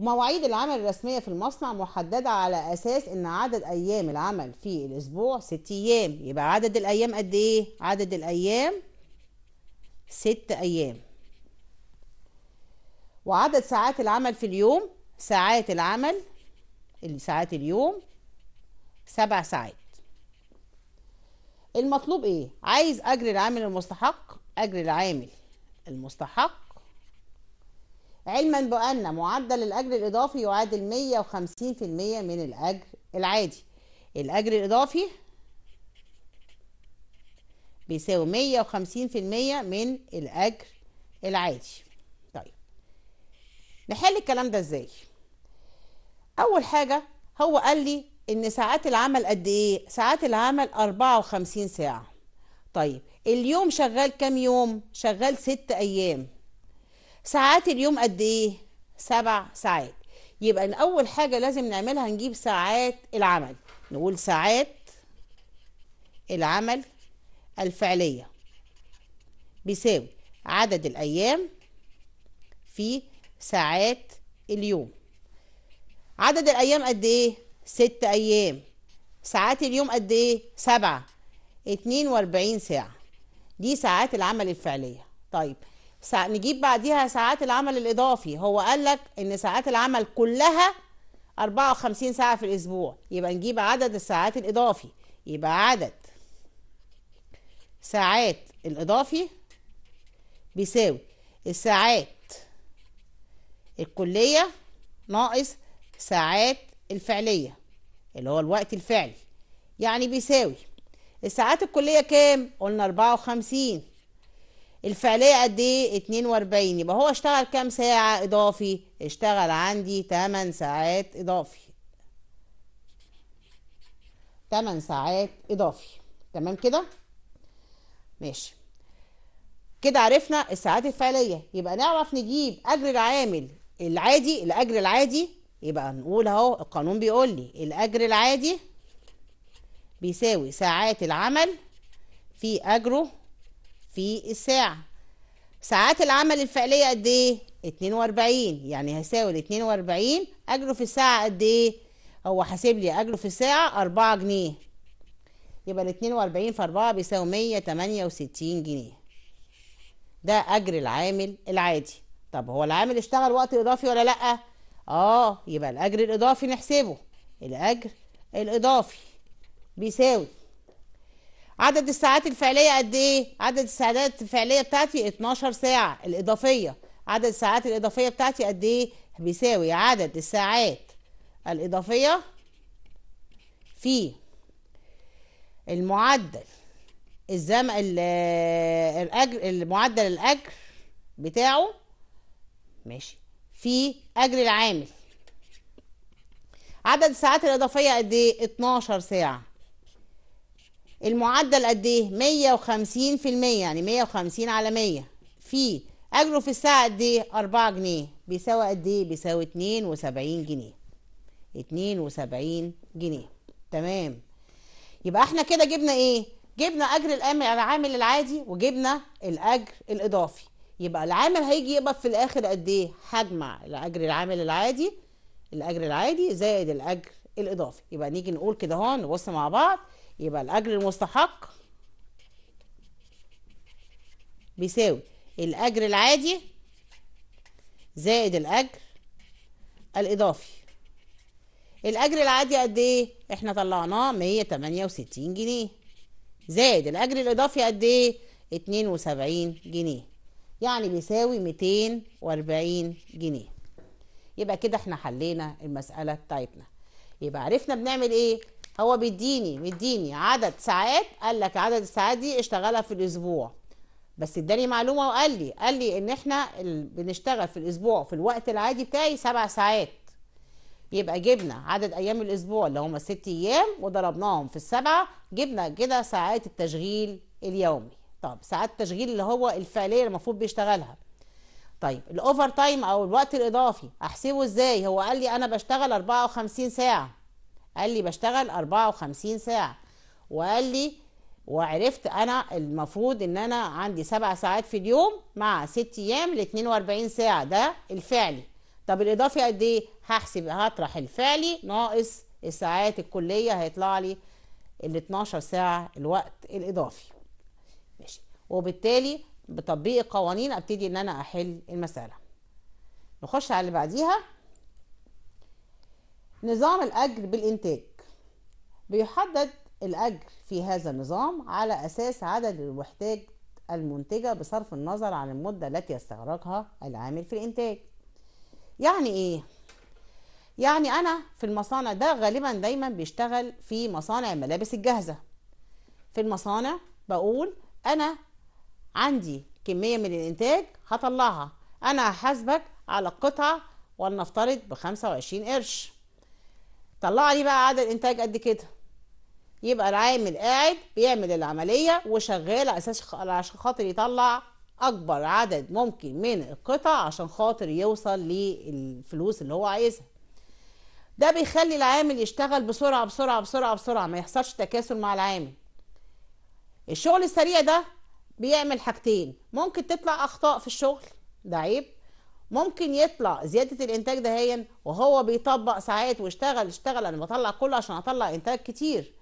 ومواعيد العمل الرسمية في المصنع محددة على أساس إن عدد أيام العمل في الأسبوع ست أيام يبقى عدد الأيام قد إيه؟ عدد الأيام ست أيام وعدد ساعات العمل في اليوم ساعات العمل ساعات اليوم سبع ساعات المطلوب إيه؟ عايز أجر العامل المستحق أجر العامل المستحق علما بأن معدل الأجر الإضافي يعادل 150% من الأجر العادي الأجر الإضافي بيساوي 150% من الأجر العادي طيب نحل الكلام ده إزاي أول حاجة هو قال لي إن ساعات العمل قد إيه ساعات العمل 54 ساعة طيب اليوم شغال كام يوم شغال 6 أيام ساعات اليوم قد ايه سبع ساعات يبقى اول حاجه لازم نعملها نجيب ساعات العمل نقول ساعات العمل الفعليه بيساوي عدد الايام في ساعات اليوم عدد الايام قد ايه ست ايام ساعات اليوم قد ايه سبعة اتنين واربعين ساعة دي ساعات العمل الفعلية طيب نجيب بعديها ساعات العمل الاضافي هو قال لك ان ساعات العمل كلها 54 ساعه في الاسبوع يبقى نجيب عدد الساعات الاضافي يبقى عدد ساعات الاضافي بيساوي الساعات الكليه ناقص ساعات الفعليه اللي هو الوقت الفعلي يعني بيساوي الساعات الكليه كام قلنا 54 الفعلية قد ايه 42 يبقى هو اشتغل كام ساعة اضافي اشتغل عندي 8 ساعات اضافي 8 ساعات اضافي تمام كده ماشي كده عرفنا الساعات الفعلية يبقى نعرف نجيب اجر العامل العادي الاجر العادي يبقى نقول اهو القانون بيقول لي الاجر العادي بيساوي ساعات العمل في اجره في الساعة ساعات العمل الفعلية قد ايه 42 يعني هساوي ال 42 اجره في الساعة قد ايه هو حاسب لي اجره في الساعة 4 جنيه يبقى ال 42 في 4 بيساوي 168 جنيه ده اجر العامل العادي طب هو العامل اشتغل وقت اضافي ولا لا اه يبقى الاجر الاضافي نحسبه الاجر الاضافي بيساوي عدد الساعات الفعليه قد ايه عدد الساعات الفعليه بتاعتي 12 ساعه الاضافيه عدد الساعات الاضافيه بتاعتي قد ايه بيساوي عدد الساعات الاضافيه في المعدل الزم الاجر المعدل الاجر بتاعه ماشي في اجر العامل عدد الساعات الاضافيه قد ايه 12 ساعه المعدل قد ايه 150 في المية يعني 150 على 100 في اجره في الساعه قد ايه 4 جنيه بيساوي قد ايه بيساوي 72 جنيه 72 جنيه تمام يبقى احنا كده جبنا ايه جبنا اجر العامل العادي وجبنا الاجر الاضافي يبقى العامل هيجي يقبض في الاخر قد ايه هجمع الاجر العامل العادي الاجر العادي زائد الاجر الاضافي يبقى نيجي نقول كده اهو نبص مع بعض يبقى الأجر المستحق بيساوي الأجر العادي زائد الأجر الإضافي الأجر العادي قد إيه؟ إحنا طلعناه 168 جنيه زائد الأجر الإضافي قد إيه؟ 72 جنيه يعني بيساوي 240 جنيه يبقى كده احنا حلينا المسألة بتاعتنا يبقى عرفنا بنعمل ايه هو بيديني مديني عدد ساعات قال لك عدد الساعات دي اشتغلها في الاسبوع بس اداني معلومه وقال لي قال لي ان احنا بنشتغل في الاسبوع في الوقت العادي بتاعي سبع ساعات يبقى جبنا عدد ايام الاسبوع اللي هما ست ايام وضربناهم في السبعه جبنا كده ساعات التشغيل اليومي طب ساعات التشغيل اللي هو الفعليه المفروض بيشتغلها طيب الاوفر تايم او الوقت الاضافي احسبه ازاي هو قال لي انا بشتغل 54 ساعه قال لي بشتغل 54 ساعه وقال لي وعرفت انا المفروض ان انا عندي سبع ساعات في اليوم مع ست ايام ل 42 ساعه ده الفعلي طب الاضافي قد ايه هحسب هطرح الفعلي ناقص الساعات الكليه هيطلع لي ال 12 ساعه الوقت الاضافي ماشي وبالتالي بتطبيق القوانين ابتدي ان انا احل المساله نخش على اللي بعديها نظام الأجر بالإنتاج بيحدد الأجر في هذا النظام على أساس عدد الوحدات المنتجة بصرف النظر عن المدة التي يستغرقها العامل في الإنتاج يعني إيه؟ يعني أنا في المصانع ده غالبا دايما بيشتغل في مصانع الملابس الجاهزة في المصانع بقول أنا عندي كمية من الإنتاج هطلعها أنا هحاسبك على القطعة ولنفترض بخمسة وعشرين قرش طلع لي بقى عدد انتاج قد كده يبقى العامل قاعد بيعمل العمليه وشغال على اساس عشان خاطر يطلع اكبر عدد ممكن من القطع عشان خاطر يوصل للفلوس اللي هو عايزها ده بيخلي العامل يشتغل بسرعه بسرعه بسرعه بسرعه ما يحصلش تكاسل مع العامل الشغل السريع ده بيعمل حاجتين ممكن تطلع اخطاء في الشغل ده عيب ممكن يطلع زياده الانتاج دهيا وهو بيطبق ساعات واشتغل اشتغل انا بطلع كله عشان اطلع انتاج كتير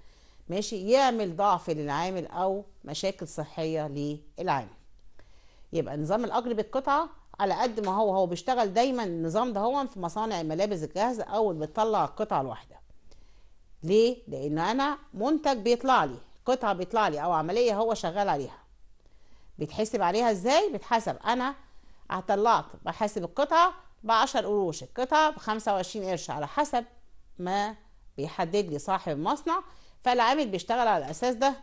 ماشي يعمل ضعف للعامل او مشاكل صحيه للعامل يبقى نظام الاجر بالقطعه على قد ما هو هو بيشتغل دايما النظام ده هو في مصانع الملابس الجاهزه اللي بتطلع القطعه الواحده ليه لان انا منتج بيطلع لي قطعه بيطلع لي او عمليه هو شغال عليها بيتحسب عليها ازاي بيتحسب انا طلعت بحاسب القطعة ب 10 قروش القطعة ب 25 قرش على حسب ما بيحدد لي صاحب المصنع فالعامل بيشتغل على الأساس ده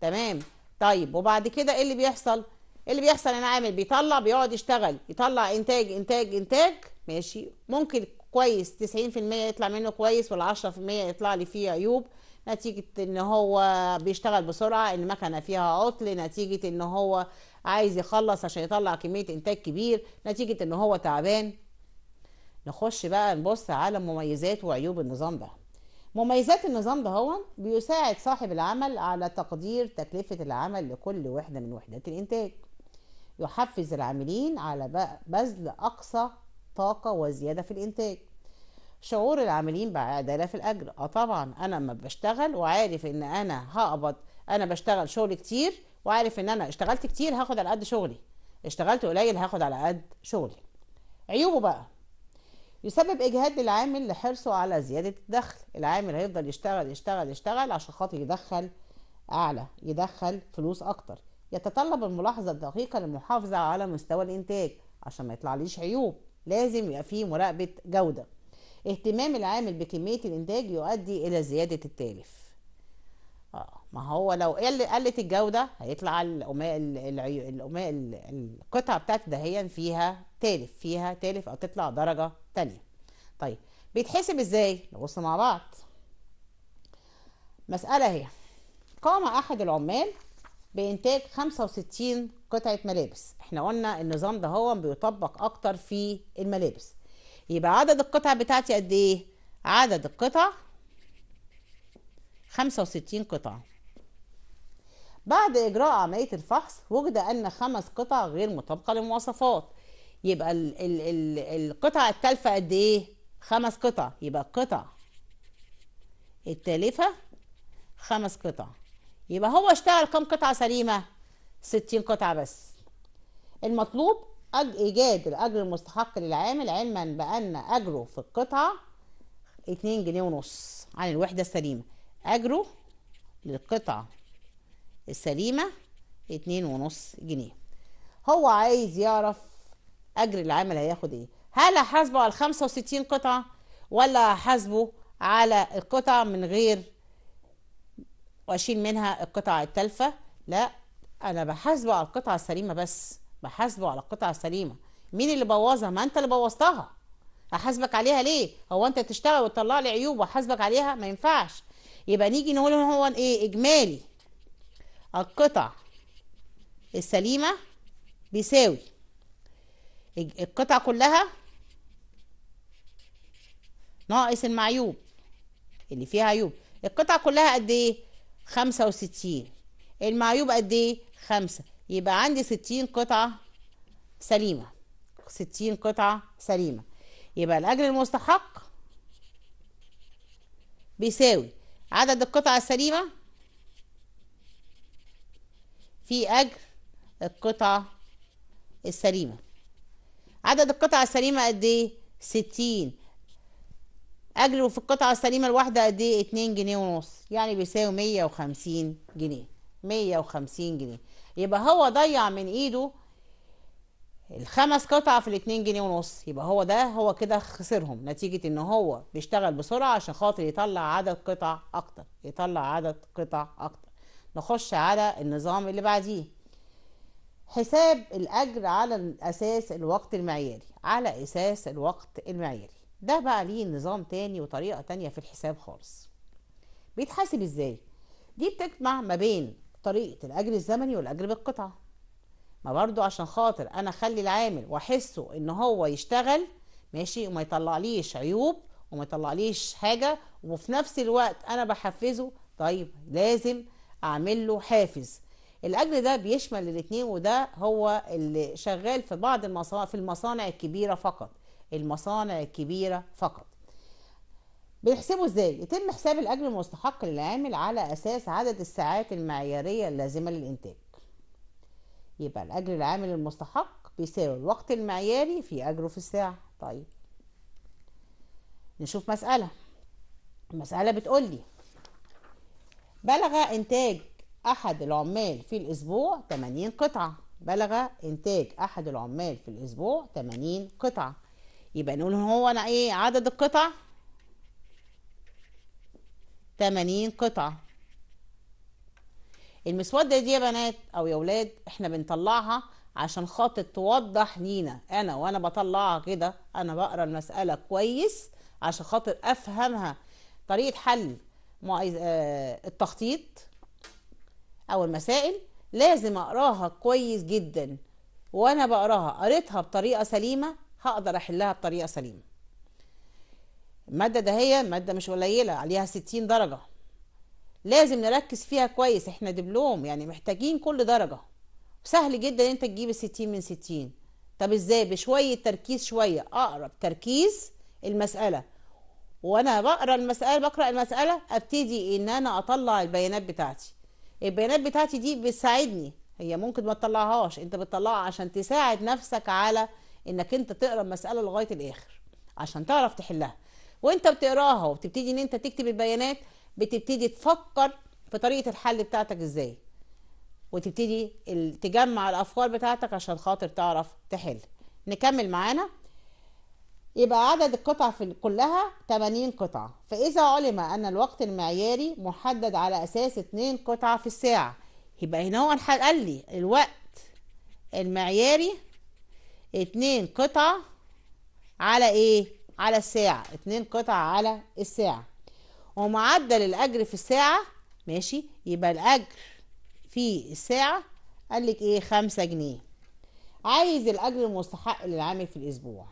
تمام طيب وبعد كده ايه اللي بيحصل إيه اللي بيحصل ان عامل بيطلع بيقعد يشتغل يطلع انتاج انتاج انتاج ماشي ممكن كويس 90% يطلع منه كويس وال10% يطلع لي فيه عيوب نتيجة ان هو بيشتغل بسرعة المكنة فيها عطل نتيجة ان هو عايز يخلص عشان يطلع كمية انتاج كبير نتيجة ان هو تعبان نخش بقى نبص على مميزات وعيوب النظام ده مميزات النظام ده هو بيساعد صاحب العمل على تقدير تكلفة العمل لكل وحدة من وحدات الإنتاج يحفز العاملين على بذل أقصى طاقة وزيادة في الإنتاج شعور العاملين بعداله في الاجر اه طبعا انا لما بشتغل وعارف ان انا هقبض انا بشتغل شغل كتير وعارف ان انا اشتغلت كتير هاخد على قد شغلي اشتغلت قليل هاخد على قد شغلي عيوبه بقى يسبب اجهاد للعامل لحرصه على زياده الدخل العامل هيفضل يشتغل يشتغل يشتغل عشان خاطر يدخل اعلى يدخل فلوس اكتر يتطلب الملاحظه الدقيقه للمحافظه على مستوى الانتاج عشان ما يطلعليش عيوب لازم يبقى فيه مراقبه جوده اهتمام العامل بكمية الإنتاج يؤدي إلى زيادة التالف اه ما هو لو قلت الجودة هيطلع القماء القطعة بتاعت دهيا فيها تالف فيها تالف أو تطلع درجة تانية طيب بيتحسب ازاي؟ نبص مع بعض مسألة اهي قام أحد العمال بإنتاج 65 قطعة ملابس احنا قلنا النظام ده هو بيطبق أكتر في الملابس يبقى عدد القطع بتاعتي قد ايه عدد القطع 65 قطعة بعد إجراء عملية الفحص وجد أن خمس قطع غير مطابقة للمواصفات يبقى الـ الـ الـ القطع التالفة قد إيه؟ خمس قطع يبقى القطع التالفة خمس قطع يبقى هو اشتغل كم قطعة سليمة؟ ستين قطعة بس المطلوب إيجاد الأجر المستحق للعامل علما بأن أجره في القطعة 2 جنيه ونص عن الوحدة السليمة أجره للقطعة السليمة اتنين ونص جنيه هو عايز يعرف أجر العامل هياخد إيه هل هحاسبه على 65 قطعة ولا هحاسبه على القطعة من غير وأشيل منها القطعة التالفة لا أنا بحاسبه على القطعة السليمة بس بحاسبه على القطعه السليمه مين اللي بوظها ما انت اللي بوظتها احاسبك عليها ليه هو انت تشتغل وتطلع لي عيوب واحاسبك عليها ما ينفعش يبقى نيجي نقول ان هو ايه اجمالي القطع السليمه بيساوي القطع كلها ناقص المعيوب اللي فيها عيوب القطع كلها قد ايه خمسة وستين المعيوب قد ايه خمسة يبقى عندي ستين قطعة سليمة ستين قطعة سليمة يبقى الأجر المستحق بيساوي عدد القطع السليمة في أجر القطعة السليمة عدد القطع السليمة قد ايه؟ ستين أجره في القطعة السليمة الواحدة قد ايه؟ اتنين جنيه ونص يعني بيساوي مية وخمسين جنيه مية وخمسين جنيه يبقى هو ضيع من ايده الخمس قطع في الاتنين جنيه ونص يبقى هو ده هو كده خسرهم نتيجة ان هو بيشتغل بسرعة عشان خاطر يطلع عدد قطع اكتر يطلع عدد قطع اكتر نخش على النظام اللي بعديه حساب الاجر على اساس الوقت المعياري على اساس الوقت المعياري ده بقى ليه نظام تاني وطريقة تانية في الحساب خالص بيتحاسب ازاي دي بتجمع ما بين طريقه الاجر الزمني والاجر بالقطعه ما برضو عشان خاطر انا اخلي العامل واحسه ان هو يشتغل ماشي وما يطلعليش عيوب وما يطلعليش حاجه وفي نفس الوقت انا بحفزه طيب لازم اعمل له حافز الاجر ده بيشمل الاثنين وده هو اللي شغال في بعض المصانع في المصانع الكبيره فقط المصانع الكبيره فقط بيحسبوا ازاي يتم حساب الاجر المستحق للعامل على اساس عدد الساعات المعياريه اللازمه للانتاج يبقى الاجر العامل المستحق بيساوي الوقت المعياري في اجره في الساعه طيب نشوف مساله المساله بتقول لي بلغ انتاج احد العمال في الاسبوع 80 قطعه بلغ انتاج احد العمال في الاسبوع 80 قطعه يبقى نقول هو انا ايه عدد القطع 80 قطعة المسودة دي يا بنات أو يا ولاد إحنا بنطلعها عشان خاطر توضح لينا أنا وأنا بطلعها كده أنا بقرا المسألة كويس عشان خاطر أفهمها طريقة حل آه، التخطيط أو المسائل لازم أقراها كويس جدا وأنا بقراها قريتها بطريقة سليمة هقدر أحلها بطريقة سليمة المادة ده هي مادة مش قليلة عليها 60 درجة لازم نركز فيها كويس احنا دبلوم يعني محتاجين كل درجة سهل جدا انت تجيب الستين من ستين طب ازاي بشوية تركيز شوية اقرب تركيز المسألة وانا بقرا المسألة بقرا المسألة ابتدي ان انا اطلع البيانات بتاعتي البيانات بتاعتي دي بتساعدني هي ممكن ما تطلعهاش انت بتطلعها عشان تساعد نفسك على انك انت تقرا المسألة لغاية الاخر عشان تعرف تحلها وانت بتقراها وبتبتدي ان انت تكتب البيانات بتبتدي تفكر في طريقه الحل بتاعتك ازاي وتبتدي تجمع الافكار بتاعتك عشان خاطر تعرف تحل نكمل معانا يبقى عدد القطع في كلها 80 قطعة فإذا علم أن الوقت المعياري محدد على أساس 2 قطعة في الساعة يبقى هنا هو قال لي الوقت المعياري 2 قطعة على إيه على الساعة اتنين قطعة على الساعة ومعدل الأجر في الساعة ماشي يبقى الأجر في الساعة قال لك إيه خمسة جنيه عايز الأجر المستحق للعامل في الأسبوع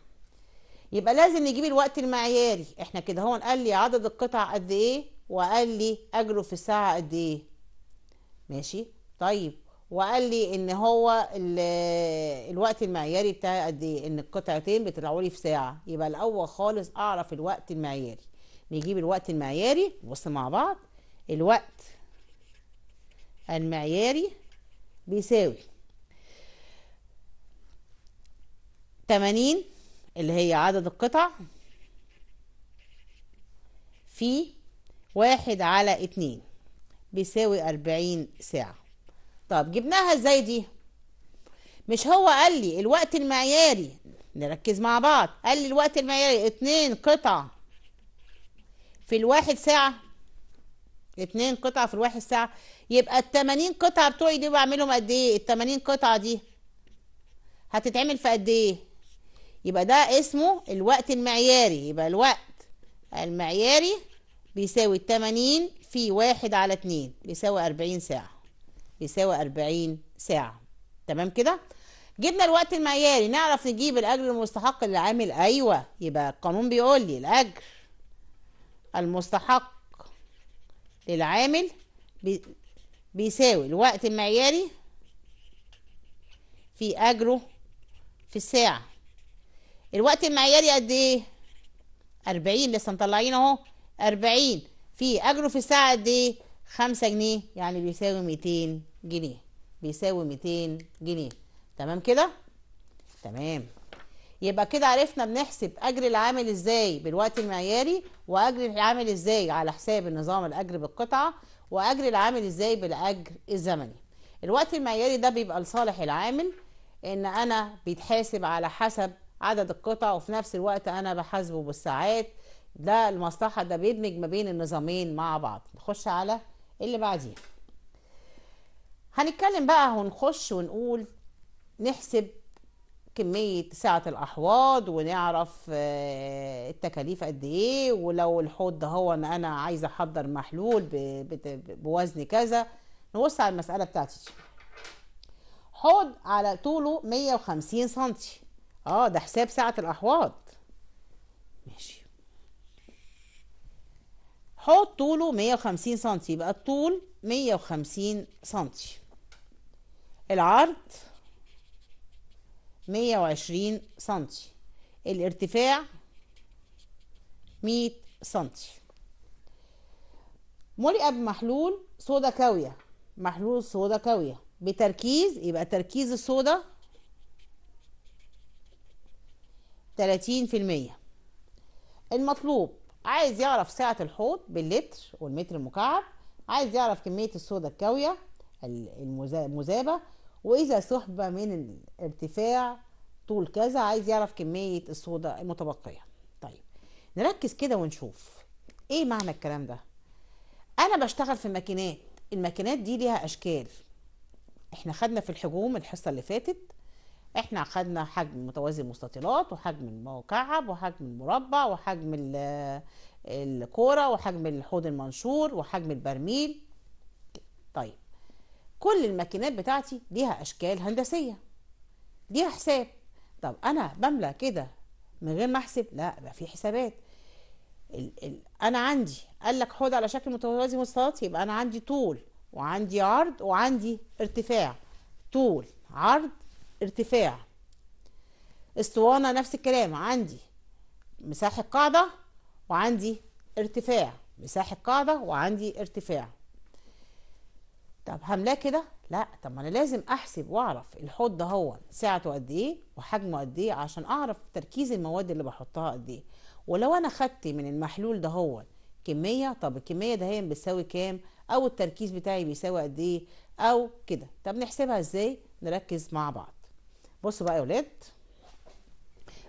يبقى لازم نجيب الوقت المعياري احنا كده هو قال لي عدد القطع قد ايه وقال لي اجره في الساعه قد ايه ماشي طيب وقال لي ان هو الوقت المعياري بتاعي قد ايه ان القطعتين بيطلعوا لي في ساعه يبقى الاول خالص اعرف الوقت المعياري نجيب الوقت المعياري بص مع بعض الوقت المعياري بيساوي 80 اللي هي عدد القطع في واحد على اتنين بيساوي أربعين ساعة طب جبناها ازاي دي مش هو قال لي الوقت المعياري نركز مع بعض قال لي الوقت المعياري اتنين قطع في الواحد ساعة اتنين قطعة في الواحد ساعة يبقى التمانين قطعة بتوعي دي بعملهم قد ايه التمانين قطعة دي هتتعمل في قد ايه يبقى ده اسمه الوقت المعياري يبقى الوقت المعياري بيساوي التمانين في واحد على اتنين بيساوي اربعين ساعة يساوي 40 ساعة تمام كده جبنا الوقت المعياري نعرف نجيب الأجر المستحق للعامل أيوة يبقى القانون بيقول لي الأجر المستحق للعامل بيساوي الوقت المعياري في أجره في الساعة الوقت المعياري قد إيه؟ 40 لسه مطلعين أهو 40 في أجره في الساعة قد إيه؟ خمسة جنيه يعني بيساوي ميتين جنيه بيساوي ميتين جنيه تمام كده تمام يبقى كده عرفنا بنحسب اجر العامل ازاي بالوقت المعياري واجر العامل ازاي على حساب النظام الاجر بالقطعه واجر العامل ازاي بالاجر الزمني الوقت المعياري ده بيبقى لصالح العامل ان انا بيتحاسب على حسب عدد القطع وفي نفس الوقت انا بحاسبه بالساعات ده المصلحه ده بيدمج ما بين النظامين مع بعض نخش على اللي بعديها هنتكلم بقى ونخش ونقول نحسب كمية سعة الأحواض ونعرف آه، التكاليف قد إيه ولو الحوض ده هو أنا, عايزة أحضر محلول بوزن كذا نبص على المسألة بتاعتي دي حوض على طوله 150 سنتي اه ده حساب سعة الأحواض ماشي حوض طوله 150 سنتي يبقى الطول 150 سنتي العرض 120 سنتي الارتفاع 100 سنتي ملئ بمحلول صودا كاوية محلول صودا كاوية بتركيز يبقى تركيز الصودا 30% المطلوب عايز يعرف سعة الحوض باللتر والمتر المكعب عايز يعرف كمية الصودا الكاوية المذابة وإذا سحب من الارتفاع طول كذا عايز يعرف كمية الصودا المتبقية طيب نركز كده ونشوف ايه معنى الكلام ده انا بشتغل في ماكينات الماكينات دي ليها اشكال احنا خدنا في الحجوم الحصه اللي فاتت احنا خدنا حجم متوازي المستطيلات وحجم المكعب وحجم المربع وحجم الكوره وحجم الحوض المنشور وحجم البرميل طيب كل الماكينات بتاعتي ليها اشكال هندسيه ليها حساب طب انا بملى كده من غير ما احسب لا يبقى في حسابات الـ الـ انا عندي قال لك حوض على شكل متوازي مستطيل يبقى انا عندي طول وعندي عرض وعندي ارتفاع طول عرض ارتفاع اسطوانة نفس الكلام عندي مساحة قاعدة وعندي ارتفاع مساحة قاعدة وعندي ارتفاع طب هملاه كده لا طب ما انا لازم احسب واعرف الحوض ده هو سعته قد ايه وحجمه قد ايه عشان اعرف تركيز المواد اللي بحطها قد ايه ولو انا خدت من المحلول ده هو كميه طب الكميه ده هي بتساوي كام او التركيز بتاعي بيساوي قد ايه او كده طب نحسبها ازاي نركز مع بعض بصوا بقى يا ولاد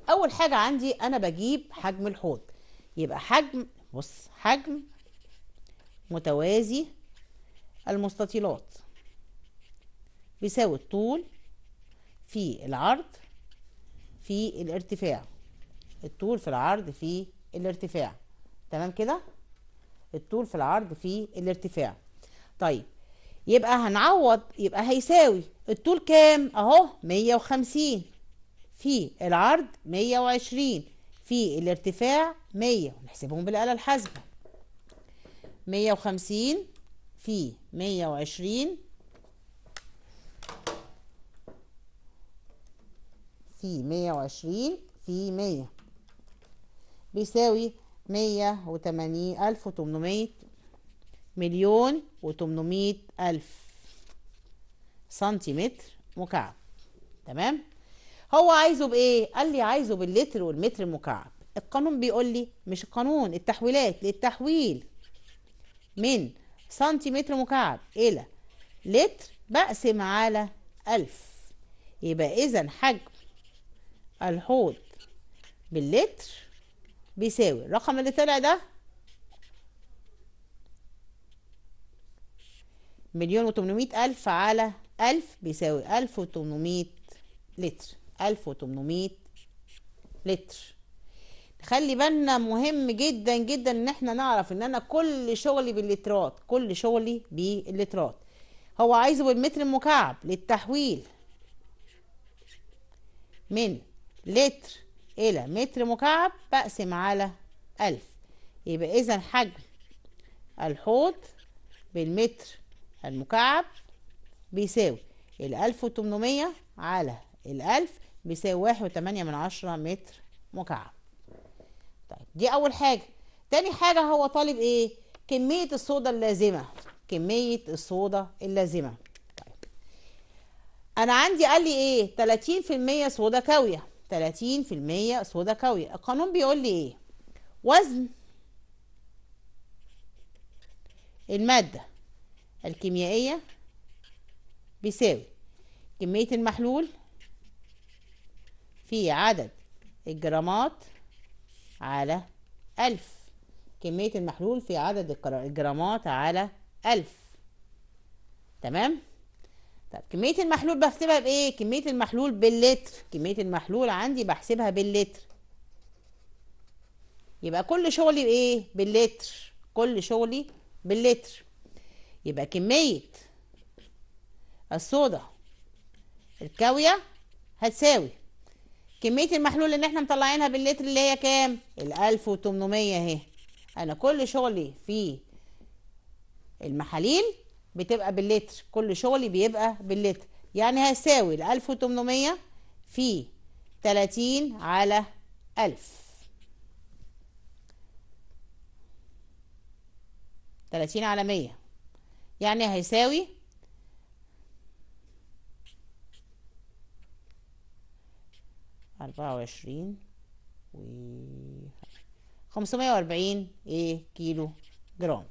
اول حاجه عندي انا بجيب حجم الحوض يبقى حجم بص حجم متوازي المستطيلات بيساوي الطول في العرض في الارتفاع الطول في العرض في الارتفاع تمام كده الطول في العرض في الارتفاع طيب يبقى هنعوض يبقى هيساوي الطول كام اهو 150 في العرض 120 في الارتفاع 100 نحسبهم بالآلة الحاسبة 150 في 120 في 120 في 100 بيساوي 180 1800 مليون وتمنمية ألف سنتيمتر مكعب تمام هو عايزه بإيه؟ قال لي عايزه باللتر والمتر المكعب القانون بيقول لي مش القانون التحويلات للتحويل من سنتيمتر مكعب إلى لتر بقسم على ألف يبقى إذا حجم الحوض باللتر بيساوي الرقم اللي طلع ده مليون وتمنمية ألف على ألف بيساوي ألف وتمنمية لتر ألف وتمنمية لتر خلي بالنا مهم جدا جدا ان احنا نعرف ان انا كل شغلي باللترات كل شغلي باللترات هو عايزه بالمتر المكعب للتحويل من لتر الى متر مكعب بقسم على ألف يبقى اذا حجم الحوض بالمتر المكعب بيساوي الألف وتمنمية على الألف بيساوي واحد وتمانية من عشرة متر مكعب طيب دي أول حاجة تاني حاجة هو طالب إيه؟ كمية الصودا اللازمة كمية الصودا اللازمة طيب. أنا عندي قال لي إيه؟ تلاتين في المية صودا كاوية تلاتين في المية صودا كاوية القانون بيقول لي إيه؟ وزن المادة الكيميائية بيساوي كمية المحلول في عدد الجرامات على ألف كمية المحلول في عدد الجرامات على ألف تمام طب كمية المحلول بحسبها بإيه؟ كمية المحلول باللتر كمية المحلول عندي بحسبها باللتر يبقى كل شغلي بإيه؟ باللتر كل شغلي باللتر يبقى كمية الصودا الكاوية هتساوي كمية المحلول اللي احنا مطلعينها باللتر اللي هي كام؟ الألف وتمنمية اهي أنا كل شغلي في المحاليل بتبقى باللتر كل شغلي بيبقى باللتر يعني هيساوي الألف وتمنمية في تلاتين على ألف تلاتين على مية يعني هيساوي أربعة وعشرين و خمسمية وأربعين إيه كيلو جرام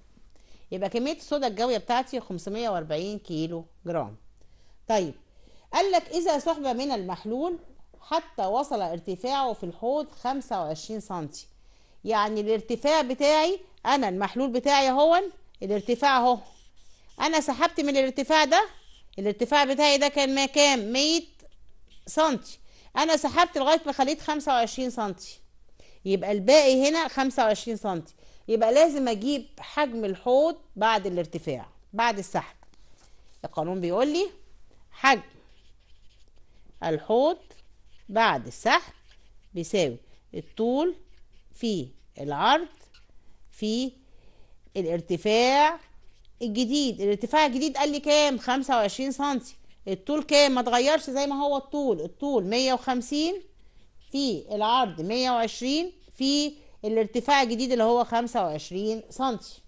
يبقى كمية الصودا الجوية بتاعتي خمسمية وأربعين كيلو جرام طيب قال لك إذا سحب من المحلول حتى وصل ارتفاعه في الحوض خمسة وعشرين سنتي يعني الارتفاع بتاعي أنا المحلول بتاعي هو الارتفاع هو انا سحبت من الارتفاع ده الارتفاع بتاعي ده كان ما كام 100 سنتي انا سحبت لغايه ما خليت 25 سنتي يبقى الباقي هنا 25 سنتي يبقى لازم اجيب حجم الحوض بعد الارتفاع بعد السحب القانون بيقول لي حجم الحوض بعد السحب بيساوي الطول في العرض في الارتفاع الجديد الارتفاع الجديد قال لي كام 25 سنتي الطول كام ما تغيرش زي ما هو الطول الطول 150 في العرض 120 في الارتفاع الجديد اللي هو 25 سنتي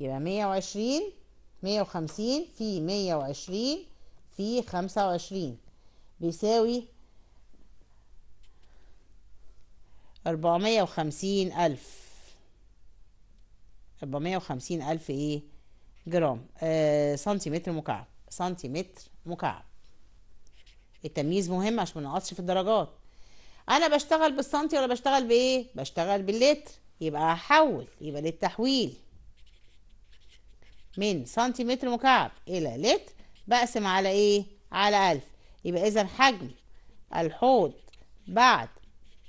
يبقى 120 150 في 120 في 25 بيساوي 450 ألف 450 ألف إيه جرام آه سنتيمتر مكعب سنتيمتر مكعب التمييز مهم عشان ما نقصش في الدرجات انا بشتغل بالسنتي ولا بشتغل بايه بشتغل باللتر يبقى هحول يبقى للتحويل من سنتيمتر مكعب الى لتر بقسم على ايه على ألف يبقى اذا حجم الحوض بعد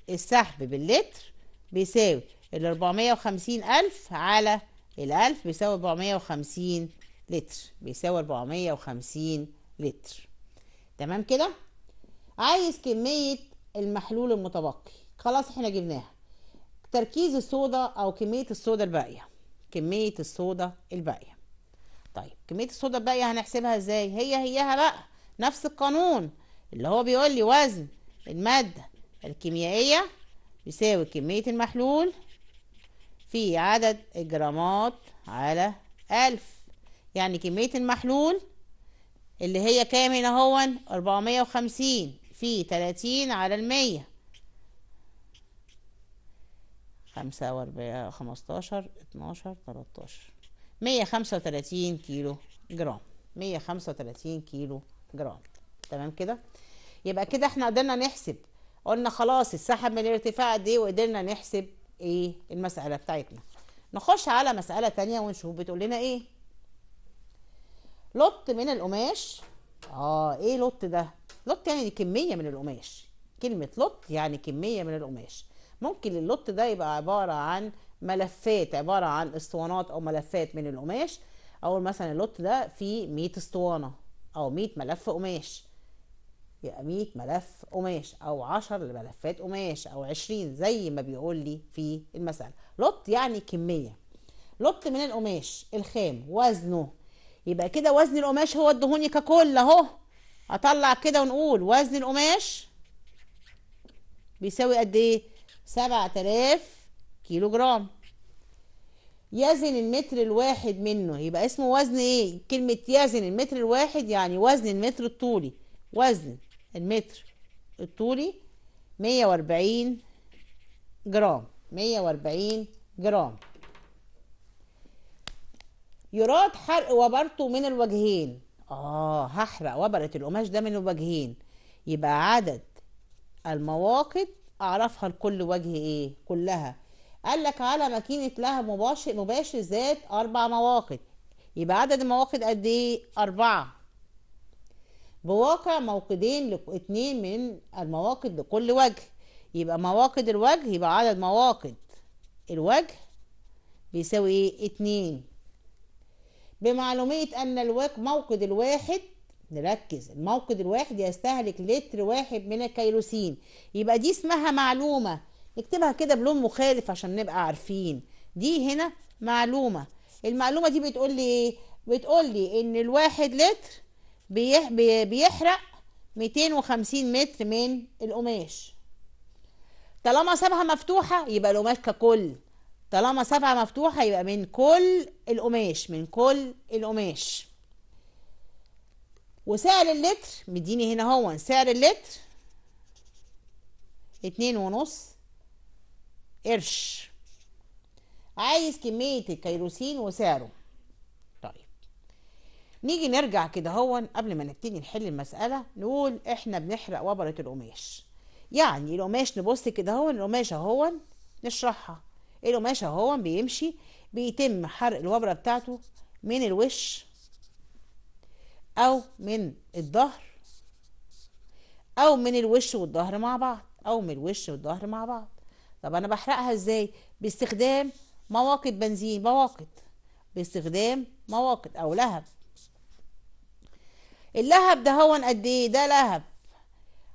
السحب باللتر بيساوي ال 450 ألف على 1000 بيساوي 450 لتر بيساوي 450 لتر تمام كده عايز كمية المحلول المتبقي خلاص احنا جبناها تركيز الصودا او كمية الصودا الباقية كمية الصودا الباقية طيب كمية الصودا الباقية هنحسبها ازاي هي هيها بقى نفس القانون اللي هو بيقول لي وزن المادة الكيميائية يساوي كمية المحلول في عدد الجرامات على ألف يعني كمية المحلول اللي هي كام هنا هو أربعمية وخمسين في تلاتين على المية خمسة وأربعة خمستاشر اتناشر تلاتاشر مية خمسة وتلاتين كيلو جرام مية خمسة وتلاتين كيلو جرام تمام كده يبقى كده احنا قدرنا نحسب قلنا خلاص السحب من الارتفاع قد إيه وقدرنا نحسب ايه المسألة بتاعتنا نخش على مسألة تانية ونشوف بتقول لنا ايه لط من القماش اه ايه لط ده لط يعني كمية من القماش كلمة لط يعني كمية من القماش ممكن اللط ده يبقى عبارة عن ملفات عبارة عن اسطوانات او ملفات من القماش او مثلا اللط ده فيه 100 اسطوانة او 100 ملف قماش يبقى 100 ملف قماش او 10 ملفات قماش او 20 زي ما بيقول لي في المساله لط يعني كميه لط من القماش الخام وزنه يبقى كده وزن القماش هو الدهوني ككل اهو اطلع كده ونقول وزن القماش بيساوي قد ايه 7000 كيلو جرام يزن المتر الواحد منه يبقى اسمه وزن ايه كلمه يزن المتر الواحد يعني وزن المتر الطولي وزن المتر الطولي مية وأربعين جرام مية وأربعين جرام يراد حرق وبرته من الوجهين اه هحرق وبرة القماش ده من الوجهين يبقى عدد المواقد اعرفها لكل وجه ايه كلها قال لك على ماكينه لها مباشر مباشر ذات اربع مواقد يبقى عدد المواقد قد ايه اربعه بواقع موقدين اتنين من المواقد لكل وجه يبقى مواقد الوجه يبقى عدد مواقد الوجه بيساوي ايه اتنين بمعلومية ان الوجه موقد الواحد نركز الموقد الواحد يستهلك لتر واحد من الكيروسين يبقى دي اسمها معلومة نكتبها كده بلون مخالف عشان نبقى عارفين دي هنا معلومة المعلومة دي بتقول لي ايه بتقول لي ان الواحد لتر بيحرق 250 متر من القماش طالما سابها مفتوحه يبقى القماش ككل طالما سابها مفتوحه يبقى من كل القماش من كل القماش وسعر اللتر مديني هنا هو سعر اللتر اتنين ونص قرش عايز كمية الكيروسين وسعره نيجي نرجع كده هو قبل ما نبتدي نحل المسألة نقول احنا بنحرق وبرة القماش يعني القماش نبص كده هو القماش اهو نشرحها القماش اهو بيمشي بيتم حرق الوبرة بتاعته من الوش او من الظهر او من الوش والظهر مع بعض او من الوش والظهر مع بعض طب انا بحرقها ازاي باستخدام مواقد بنزين مواقد باستخدام مواقد او لهب اللهب ده هون قد ايه ده لهب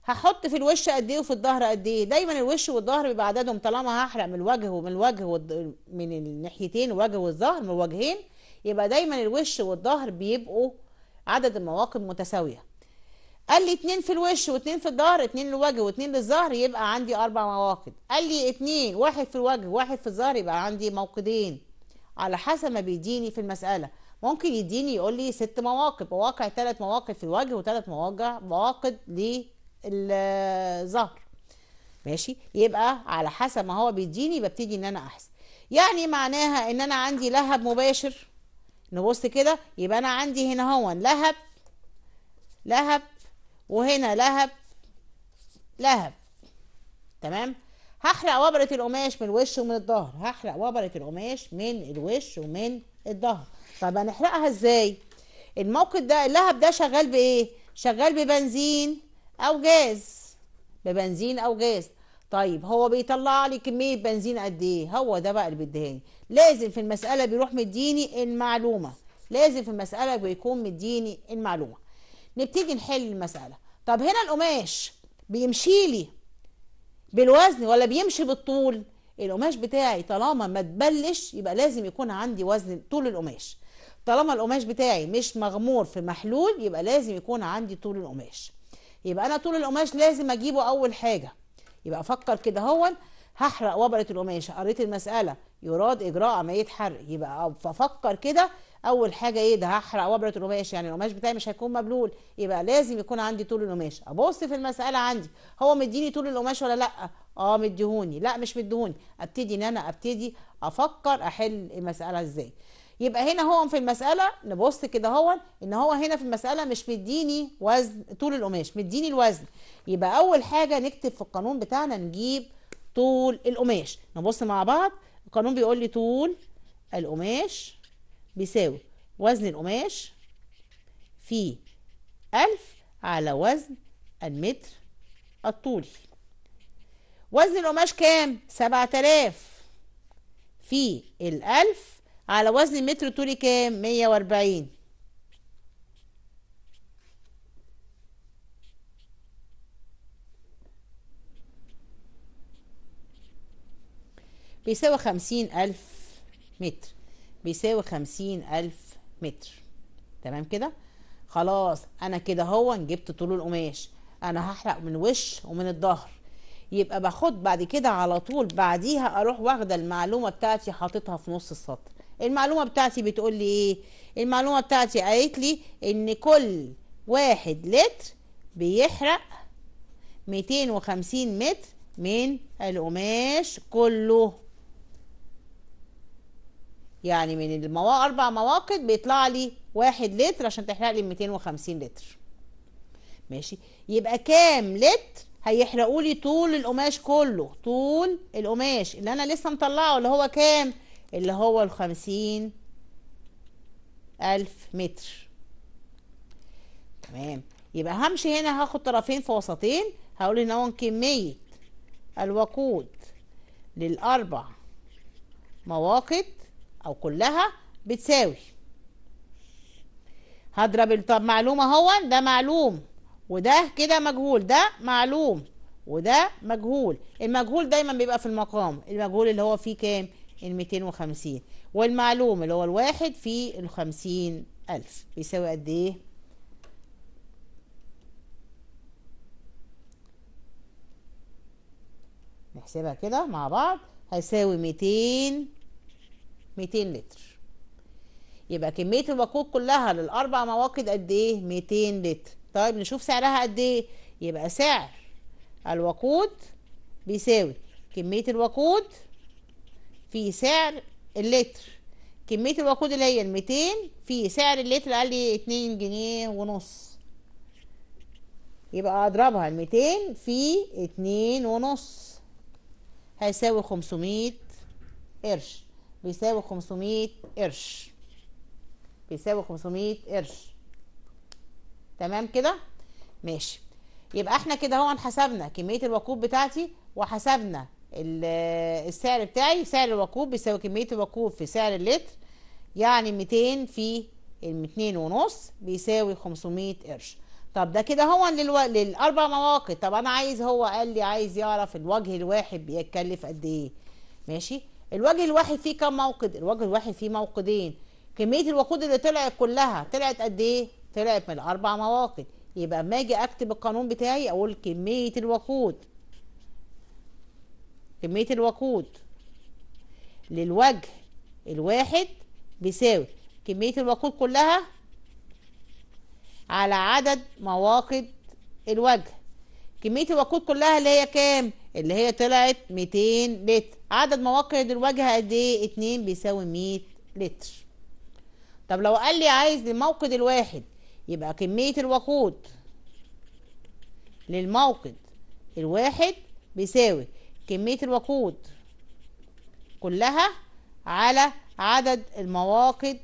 هحط في الوش قد ايه وفي الظهر قد ايه دايما الوش والظهر بيبقى عددهم طالما هحرق من الوجه ومن الوجه والد... من الناحيتين الوجه والظهر من الوجهين يبقى دايما الوش والظهر بيبقوا عدد المواقف متساويه قال لي اتنين في الوش واتنين في الظهر اتنين للوجه واتنين للظهر يبقى عندي اربع مواقد قال لي اتنين واحد في الوجه واحد في الظهر يبقى عندي موقدين على حسب ما بيديني في المساله ممكن يديني يقول لي ست مواقف مواقع ثلاث مواقف في الوجه وثلاث مواقع مواقد للظهر ماشي يبقى على حسب ما هو بيديني ببتدي ان انا احسب يعني معناها ان انا عندي لهب مباشر نبص كده يبقى انا عندي هنا هو لهب لهب وهنا لهب لهب تمام هحرق وبرة القماش من الوش ومن الظهر هحرق وبرة القماش من الوش ومن الظهر طب هنحرقها ازاي الموقد ده اللهب ده شغال بايه شغال ببنزين او جاز ببنزين او جاز طيب هو بيطلع لي كميه بنزين قد ايه هو ده بقى اللي بيديهاني لازم في المساله بيروح مديني المعلومه لازم في المساله بيكون مديني المعلومه نبتدي نحل المساله طب هنا القماش بيمشي لي بالوزن ولا بيمشي بالطول القماش بتاعي طالما ما تبلش يبقى لازم يكون عندي وزن طول القماش طالما القماش بتاعي مش مغمور في محلول يبقى لازم يكون عندي طول القماش يبقى انا طول القماش لازم اجيبه اول حاجه يبقى افكر كده هو هحرق وبره القماش قريت المساله يراد اجراء عمليه حرق يبقى افكر كده اول حاجه ايه ده هحرق وبره القماش يعني القماش بتاعي مش هيكون مبلول يبقى لازم يكون عندي طول القماش ابص في المساله عندي هو مديني طول القماش ولا لا اه مديهوني لا مش مديهوني ابتدي ان انا ابتدي افكر احل المساله ازاي يبقى هنا هو في المسألة نبص كده هو ان هو هنا في المسألة مش مديني وزن طول القماش مديني الوزن يبقى اول حاجة نكتب في القانون بتاعنا نجيب طول القماش نبص مع بعض القانون بيقول لي طول القماش بيساوي وزن القماش في ألف على وزن المتر الطولي وزن القماش كام؟ سبعة آلاف في الألف على وزن متر طولي كام مية واربعين بيساوي خمسين ألف متر بيساوي خمسين ألف متر تمام كده خلاص أنا كده هو جبت طول القماش أنا هحرق من وش ومن الظهر يبقى باخد بعد كده على طول بعديها أروح واخدة المعلومة بتاعتي حاططها في نص السطر المعلومه بتاعتي بتقول لي ايه المعلومه بتاعتي قالت لي ان كل واحد لتر بيحرق 250 متر من القماش كله يعني من المواقع اربع مواقد بيطلع لي واحد لتر عشان تحرق لي 250 لتر ماشي يبقى كام لتر هيحرقوا لي طول القماش كله طول القماش اللي انا لسه مطلعه اللي هو كام اللي هو الخمسين ألف متر تمام يبقى همشي هنا هاخد طرفين في وسطين هقول هنا هون كمية الوقود للأربع مواقد أو كلها بتساوي هضرب طب معلومة اهون ده معلوم وده كده مجهول ده معلوم وده مجهول المجهول دايما بيبقى في المقام المجهول اللي هو فيه كام ال 250 والمعلوم اللي هو الواحد في ال 50 ألف بيساوي قد إيه؟ نحسبها كده مع بعض هيساوي 200 200 لتر يبقى كمية الوقود كلها للأربع مواقد قد إيه؟ 200 لتر طيب نشوف سعرها قد إيه؟ يبقى سعر الوقود بيساوي كمية الوقود في سعر اللتر كمية الوقود اللي هي الميتين في سعر اللتر قال لي اتنين جنيه ونص يبقى اضربها الميتين في اتنين ونص هيساوي خمسمية قرش بيساوي خمسمية قرش بيساوي خمسمية قرش تمام كده ماشي يبقى احنا كده هو حسبنا كمية الوقود بتاعتي وحسبنا السعر بتاعي سعر الوقود بيساوي كميه الوقود في سعر اللتر يعني 200 في 2 ونص بيساوي 500 قرش طب ده كده هو للو... للاربع مواقع طب انا عايز هو قال لي عايز يعرف الوجه الواحد بيتكلف قد ايه ماشي الوجه الواحد فيه كم موقد الوجه الواحد فيه موقدين كميه الوقود اللي طلعت كلها طلعت قد ايه طلعت من الاربع مواقد يبقى اما اجي اكتب القانون بتاعي اقول كميه الوقود كمية الوقود للوجه الواحد بيساوي كمية الوقود كلها على عدد مواقد الوجه كمية الوقود كلها اللي هي كام؟ اللي هي طلعت 200 لتر عدد مواقد الوجه قد ايه؟ 2 بيساوي 100 لتر طب لو قال لي عايز للموقد الواحد يبقى كمية الوقود للموقد الواحد بيساوي كمية الوقود كلها على عدد المواقد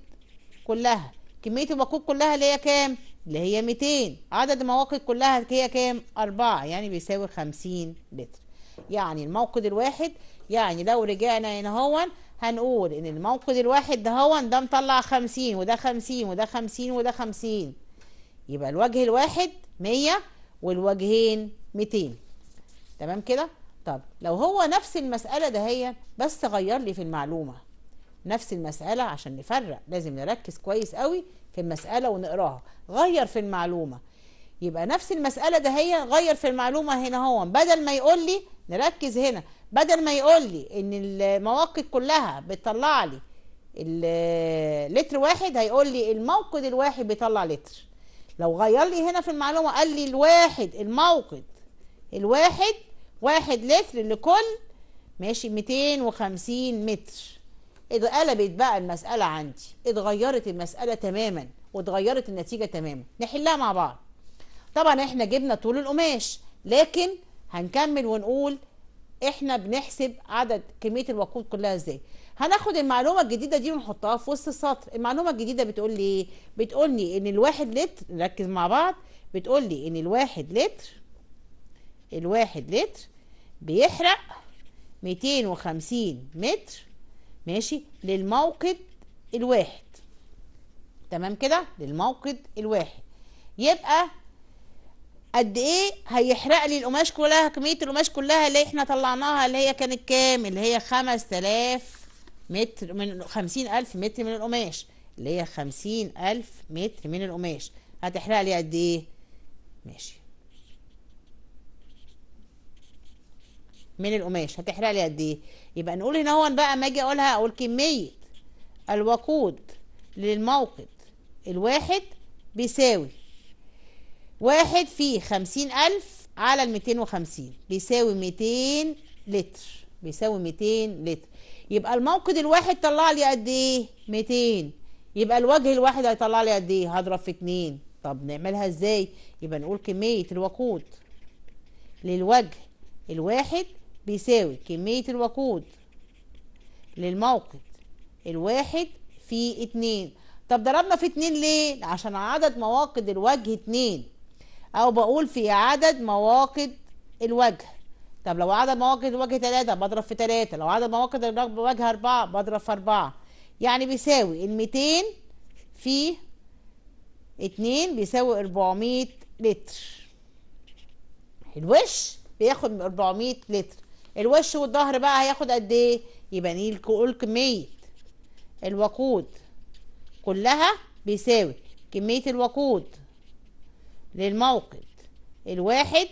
كلها كمية الوقود كلها اللي هي كام؟ اللي هي 200 عدد المواقد كلها هي كام؟ 4 يعني بيساوي 50 لتر يعني الموقد الواحد يعني لو رجعنا هنا هون هنقول ان الموقد الواحد ده هون ده مطلع 50 وده 50 وده 50 وده 50 يبقى الوجه الواحد 100 والوجهين 200 تمام كده طب لو هو نفس المسألة ده هي بس غير لي في المعلومة نفس المسألة عشان نفرق لازم نركز كويس قوي في المسألة ونقراها غير في المعلومة يبقى نفس المسألة ده هي غير في المعلومة هنا هو بدل ما يقول لي نركز هنا بدل ما يقول لي ان المواقد كلها بتطلع لي اللتر واحد هيقول لي الموقد الواحد بيطلع لتر لو غير لي هنا في المعلومة قال لي الواحد الموقد الواحد واحد لتر لكل ماشي 250 متر اتقلبت بقى المسألة عندي اتغيرت المسألة تماما واتغيرت النتيجة تماما نحلها مع بعض طبعا احنا جبنا طول القماش لكن هنكمل ونقول احنا بنحسب عدد كمية الوقود كلها ازاي هناخد المعلومة الجديدة دي ونحطها في وسط السطر المعلومة الجديدة بتقول لي ايه بتقول لي ان الواحد لتر نركز مع بعض بتقول لي ان الواحد لتر الواحد لتر بيحرق 250 متر ماشي للموقد الواحد تمام كده للموقد الواحد يبقى قد ايه هيحرق لي القماش كلها كميه القماش كلها اللي احنا طلعناها اللي هي كانت كام اللي هي 5000 متر من 50000 متر من القماش اللي هي 50000 متر من القماش هتحرق لي قد ايه ماشي من القماش هتحرق لي قد ايه يبقى نقول هنا هو بقى ما اجي اقولها اقول كميه الوقود للموقد الواحد بيساوي واحد في خمسين ألف على الميتين وخمسين بيساوي ميتين لتر بيساوي ميتين لتر يبقى الموقد الواحد طلع لي قد ايه ميتين يبقى الوجه الواحد هيطلع لي قد ايه هضرب في اتنين طب نعملها ازاي يبقى نقول كمية الوقود للوجه الواحد بيساوي كمية الوقود للموقد الواحد في اتنين طب ضربنا في اتنين ليه؟ عشان عدد مواقد الوجه اتنين او بقول في عدد مواقد الوجه طب لو عدد مواقد الوجه تلاتة بضرب في تلاتة لو عدد مواقد الوجه أربعة بضرب في أربعة يعني بيساوي الميتين في اتنين بيساوي أربعمية لتر الوش بياخد أربعمية 400 لتر الوش والظهر بقى هياخد قد ايه يبقى نيل كل كميه الوقود كلها بيساوي كميه الوقود للموقد الواحد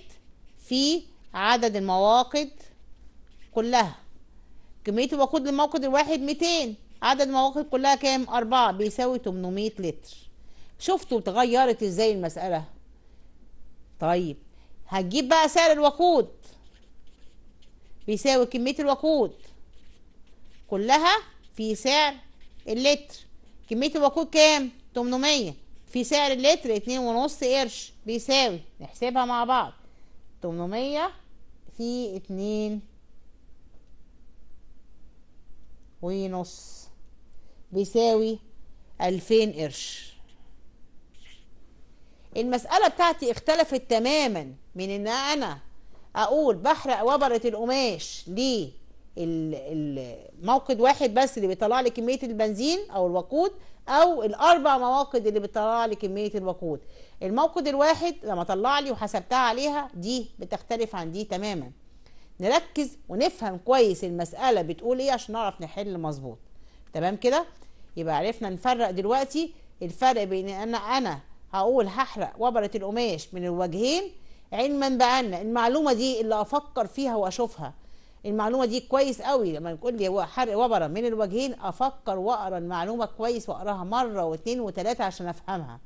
في عدد المواقد كلها كمية الوقود للموقد الواحد 200 عدد المواقد كلها كام؟ أربعة بيساوي 800 لتر شفتوا اتغيرت ازاي المسألة؟ طيب هتجيب بقى سعر الوقود بيساوي كمية الوقود كلها في سعر اللتر كمية الوقود كام؟ 800 في سعر اللتر اتنين ونص قرش بيساوي نحسبها مع بعض 800 في اتنين ونص بيساوي ألفين قرش المسألة بتاعتي اختلفت تماما من ان انا اقول بحرق وبره القماش ليه الموقد واحد بس اللي بيطلع لي كميه البنزين او الوقود او الاربع مواقد اللي بتطلع لي كميه الوقود الموقد الواحد لما طلع لي وحسبتها عليها دي بتختلف عن دي تماما نركز ونفهم كويس المساله بتقول ايه عشان نعرف نحل مظبوط تمام كده يبقى عرفنا نفرق دلوقتي الفرق بين ان انا هقول هحرق وبره القماش من الوجهين علما بأن المعلومة دي اللي أفكر فيها وأشوفها المعلومة دي كويس قوي لما يقول لي هو حرق وبرة من الوجهين أفكر وأقرأ المعلومة كويس وأقراها مرة واثنين وثلاثة عشان أفهمها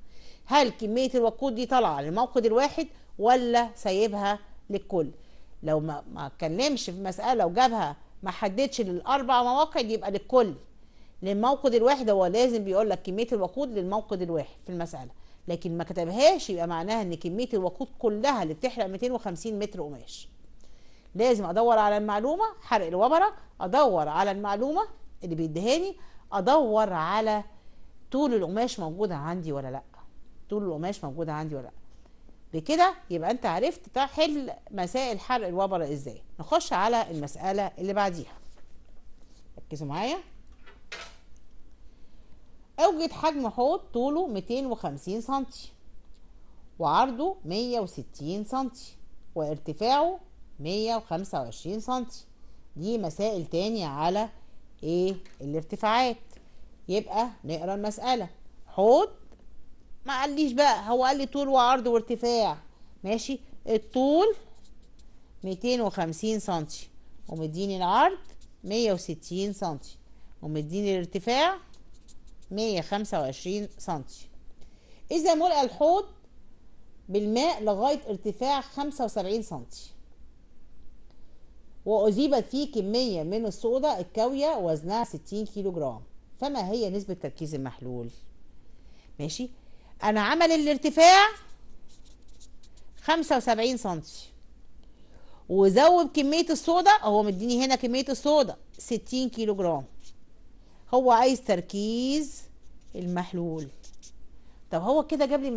هل كمية الوقود دي طالعة للموقد الواحد ولا سايبها للكل لو ما ما اتكلمش في مسألة وجابها ما حددش للأربع مواقع يبقى للكل للموقد الواحد هو لازم بيقول لك كمية الوقود للموقد الواحد في المسألة لكن ما كتبهاش يبقى معناها ان كميه الوقود كلها اللي بتحرق 250 متر قماش لازم ادور على المعلومه حرق الوبره ادور على المعلومه اللي بيدهاني ادور على طول القماش موجوده عندي ولا لا طول القماش موجوده عندي ولا لا بكده يبقى انت عرفت تحل مسائل حرق الوبره ازاي نخش على المساله اللي بعديها ركزوا معايا اوجد حجم حوض طوله 250 سنتي وعرضه 160 سنتي وارتفاعه 125 سنتي دي مسائل تاني على ايه الارتفاعات يبقى نقرا المساله حوض ما قاليش بقى هو قال لي طول وعرض وارتفاع ماشي الطول 250 سنتي ومديني العرض 160 سنتي ومديني الارتفاع 125 سنتي إذا ملأ الحوض بالماء لغاية ارتفاع 75 سنتي وأذيبت فيه كمية من الصودا الكاوية وزنها 60 كيلو جرام فما هي نسبة تركيز المحلول ماشي أنا عمل الارتفاع 75 سنتي وزود كمية الصودا هو مديني هنا كمية الصودا 60 كيلو جرام هو عايز تركيز المحلول طب هو كده جاب لي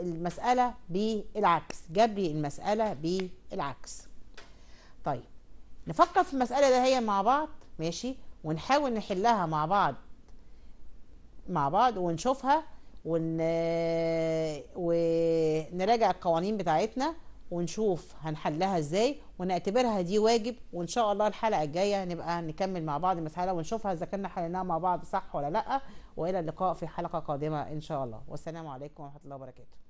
المسألة بالعكس جاب لي المسألة بالعكس طيب نفكر في المسألة ده هي مع بعض ماشي ونحاول نحلها مع بعض مع بعض ونشوفها ون... ونراجع القوانين بتاعتنا ونشوف هنحلها ازاي ونعتبرها دي واجب وان شاء الله الحلقه الجايه نبقى نكمل مع بعض المساله ونشوفها اذا كنا حليناها مع بعض صح ولا لا والى اللقاء في حلقه قادمه ان شاء الله والسلام عليكم ورحمه الله وبركاته